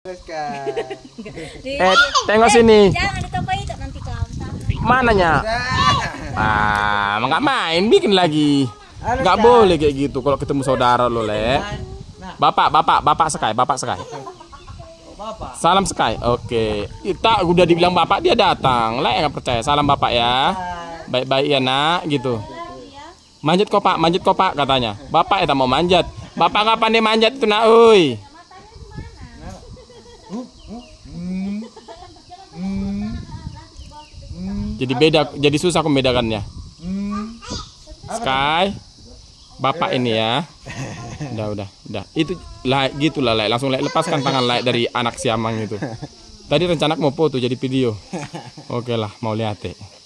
eh, tengok sini. Mananya? Ah, nggak main, bikin lagi. Nggak boleh kayak gitu kalau ketemu saudara lo, Le. Nah. Bapak, bapak, bapak sekai, bapak sekai. Salam sekai. Oke. Kita udah dibilang bapak dia datang. Le nggak percaya. Salam bapak ya. Baik-baik ya, Nak, gitu. Manjat kok, Pak. Manjat kok, Pak katanya. Bapak ya tak mau manjat. Bapak nggak pandai manjat itu, Nak, oi. Jadi beda, jadi susah membedakannya. Sky, bapak ini ya. Udah, udah, udah. Itu lah gitulah lah. Langsung lah lepaskan tangan lah dari anak siamang itu. Tadi rencana mau foto jadi video. Oke lah, mau lihat ya.